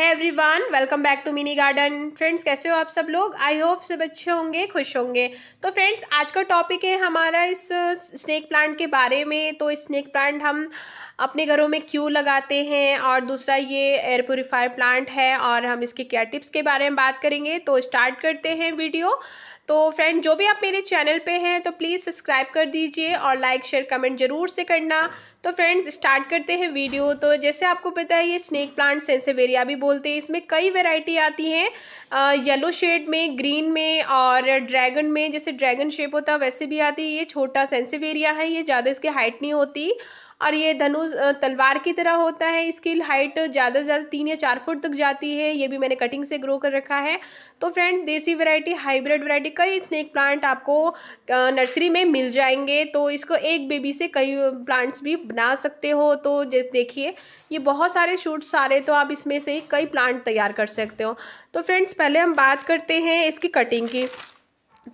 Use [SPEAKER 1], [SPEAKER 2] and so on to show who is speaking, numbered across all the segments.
[SPEAKER 1] है वन welcome back to Mini Garden friends कैसे हो आप सब लोग आई होप सब अच्छे होंगे खुश होंगे तो फ्रेंड्स आज का टॉपिक है हमारा इस स्नैक प्लांट के बारे में तो स्नैक प्लांट हम अपने घरों में क्यों लगाते हैं और दूसरा ये एयर प्योरीफायर प्लांट है और हम इसके क्या टिप्स के बारे में बात करेंगे तो स्टार्ट करते हैं वीडियो तो फ्रेंड जो भी आप मेरे चैनल पे हैं तो प्लीज़ सब्सक्राइब कर दीजिए और लाइक शेयर कमेंट जरूर से करना तो फ्रेंड्स स्टार्ट करते हैं वीडियो तो जैसे आपको पता है ये स्नैक प्लांट सेंसेवेरिया भी बोल बोलते हैं इसमें कई वेराइटी आती हैं येलो शेड में ग्रीन में और ड्रैगन में जैसे ड्रैगन शेप होता है वैसे भी आती है ये छोटा सेंसिव एरिया है ये ज़्यादा इसकी हाइट नहीं होती और ये धनुष तलवार की तरह होता है इसकी हाइट ज़्यादा से ज़्यादा तीन या चार फुट तक जाती है ये भी मैंने कटिंग से ग्रो कर रखा है तो फ्रेंड देसी वैरायटी हाइब्रिड वैरायटी कई स्नेक प्लांट आपको नर्सरी में मिल जाएंगे तो इसको एक बेबी से कई प्लांट्स भी बना सकते हो तो जैसे देखिए ये बहुत सारे आ सारे तो आप इसमें से कई प्लांट तैयार कर सकते हो तो फ्रेंड्स पहले हम बात करते हैं इसकी कटिंग की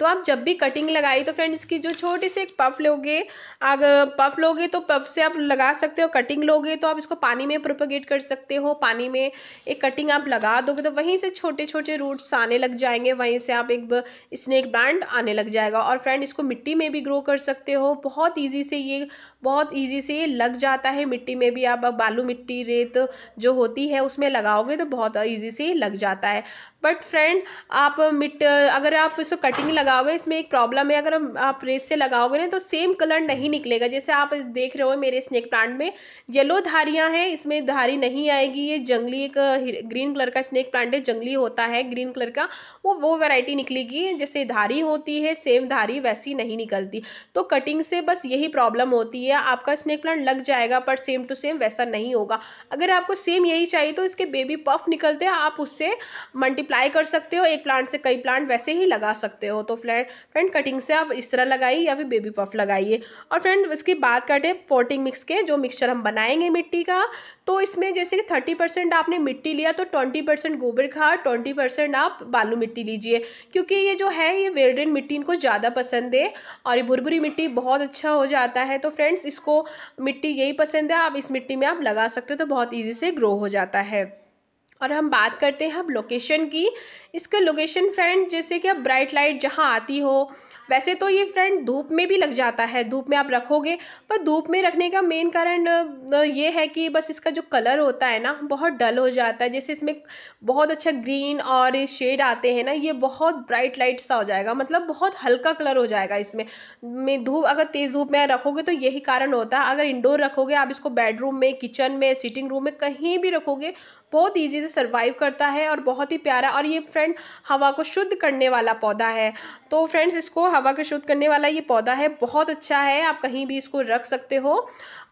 [SPEAKER 1] तो आप जब भी कटिंग लगाई तो फ्रेंड इसकी जो छोटी सी एक पफ लोगे अगर पफ लोगे तो पफ से आप लगा सकते हो कटिंग लोगे तो आप इसको पानी में प्रोपोगेट कर सकते हो पानी में एक कटिंग आप लगा दोगे तो वहीं से छोटे छोटे रूट्स आने लग जाएंगे वहीं से आप एक स्नेक ब्रांड आने लग जाएगा और फ्रेंड इसको मिट्टी में भी ग्रो कर सकते हो बहुत ईजी से ये बहुत ईजी से लग जाता है मिट्टी में भी आप बालू मिट्टी रेत जो होती है उसमें लगाओगे तो बहुत ईजी से लग जाता है बट फ्रेंड आप मिट अगर आप इसको कटिंग लगाओगे इसमें एक प्रॉब्लम है अगर आप रेत से लगाओगे ना तो सेम कलर नहीं निकलेगा जैसे आप देख रहे हो मेरे स्नेक प्लांट में येलो धारियाँ हैं इसमें धारी नहीं आएगी ये जंगली एक ग्रीन कलर का स्नेक प्लांट है जंगली होता है ग्रीन कलर का वो वो वैरायटी निकलेगी जैसे धारी होती है सेम धारी वैसी नहीं निकलती तो कटिंग से बस यही प्रॉब्लम होती है गया आपका स्नेक प्लांट लग जाएगा पर सेम टू सेम वैसा नहीं होगा अगर आपको सेम यही चाहिए तो इसके बेबी पफ निकलते हैं आप उससे मल्टीप्लाई कर सकते हो एक प्लांट से कई प्लांट वैसे ही लगा सकते हो तो फ्रेंड फ्रेंड कटिंग से आप इस तरह लगाइए या फिर बेबी पफ लगाइए और फ्रेंड इसकी बात करते हैं पोटिंग मिक्स के जो मिक्सचर हम बनाएंगे मिट्टी का तो इसमें जैसे कि थर्टी परसेंट आपने मिट्टी लिया तो ट्वेंटी परसेंट गोबर खाद ट्वेंटी परसेंट आप बालू मिट्टी लीजिए क्योंकि ये जो है ये वेरडेन मिट्टी इनको ज़्यादा पसंद है और ये बुरबुरी मिट्टी बहुत अच्छा हो जाता है तो फ्रेंड्स इसको मिट्टी यही पसंद है आप इस मिट्टी में आप लगा सकते हो तो बहुत ईजी से ग्रो हो जाता है और हम बात करते हैं अब लोकेशन की इसका लोकेशन फ्रेंड जैसे कि आप ब्राइट लाइट जहाँ आती हो वैसे तो ये फ्रेंड धूप में भी लग जाता है धूप में आप रखोगे पर धूप में रखने का मेन कारण ये है कि बस इसका जो कलर होता है ना बहुत डल हो जाता है जैसे इसमें बहुत अच्छा ग्रीन और शेड आते हैं ना ये बहुत ब्राइट लाइट सा हो जाएगा मतलब बहुत हल्का कलर हो जाएगा इसमें में धूप अगर तेज़ धूप में रखोगे तो यही कारण होता है अगर इंडोर रखोगे आप इसको बेडरूम में किचन में सिटिंग रूम में कहीं भी रखोगे बहुत ईजी से सर्वाइव करता है और बहुत ही प्यारा और ये फ्रेंड हवा को शुद्ध करने वाला पौधा है तो फ्रेंड्स इसको हवा का शुद्ध करने वाला ये पौधा है बहुत अच्छा है आप कहीं भी इसको रख सकते हो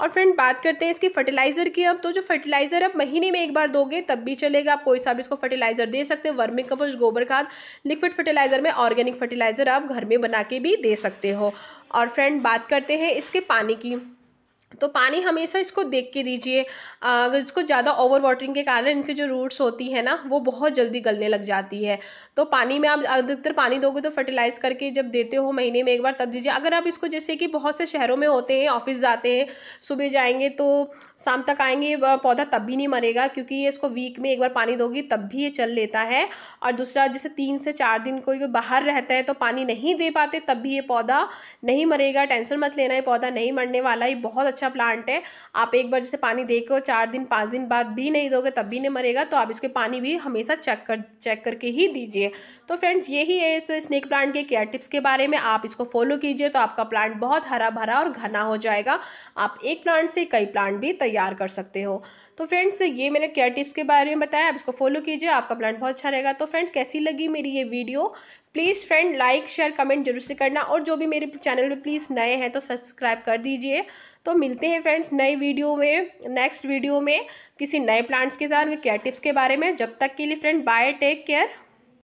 [SPEAKER 1] और फ्रेंड बात करते हैं इसकी फर्टिलाइज़र की अब तो जो फर्टिलाइज़र अब महीने में एक बार दोगे तब भी चलेगा आप कोई सा भी इसको फर्टिलाइज़र दे सकते हो वर्मिक कपोज गोबर खाद लिक्विड फर्टिलाइज़र में ऑर्गेनिक फर्टिलाइज़र आप घर में बना के भी दे सकते हो और फ्रेंड बात करते हैं इसके पानी की तो पानी हमेशा इसको देख के दीजिए अगर इसको ज़्यादा ओवर वाटरिंग के कारण इनकी जो रूट्स होती है ना वो बहुत जल्दी गलने लग जाती है तो पानी में आप अधिकतर पानी दोगे तो फर्टिलाइज़ करके जब देते हो महीने में एक बार तब दीजिए अगर आप इसको जैसे कि बहुत से शहरों में होते हैं ऑफिस जाते हैं सुबह जाएंगे तो शाम तक आएंगे पौधा तब भी नहीं मरेगा क्योंकि ये इसको वीक में एक बार पानी दोगी तब भी ये चल लेता है और दूसरा जैसे तीन से चार दिन कोई बाहर रहता है तो पानी नहीं दे पाते तब भी ये पौधा नहीं मरेगा टेंशन मत लेना ये पौधा नहीं मरने वाला ये बहुत अच्छा अच्छा प्लांट है आप एक बार जैसे पानी दे के चार दिन पाँच दिन बाद भी नहीं दोगे तब भी नहीं मरेगा तो आप इसके पानी भी हमेशा चेक कर चेक करके ही दीजिए तो फ्रेंड्स यही है इस स्नेक प्लांट के केयर टिप्स के बारे में आप इसको फॉलो कीजिए तो आपका प्लांट बहुत हरा भरा और घना हो जाएगा आप एक प्लांट से कई प्लांट भी तैयार कर सकते हो तो फ्रेंड्स ये मैंने केयर टिप्स के बारे में बताया आप इसको फॉलो कीजिए आपका प्लांट बहुत अच्छा रहेगा तो फ्रेंड्स कैसी लगी मेरी ये video please friend like share comment जरूर से करना और जो भी मेरे चैनल पे प्लीज़ नए हैं तो सब्सक्राइब कर दीजिए तो मिलते हैं फ्रेंड्स नई वीडियो में नेक्स्ट वीडियो में किसी नए प्लांट्स के साथ केयर टिप्स के बारे में जब तक के लिए फ्रेंड बाय टेक केयर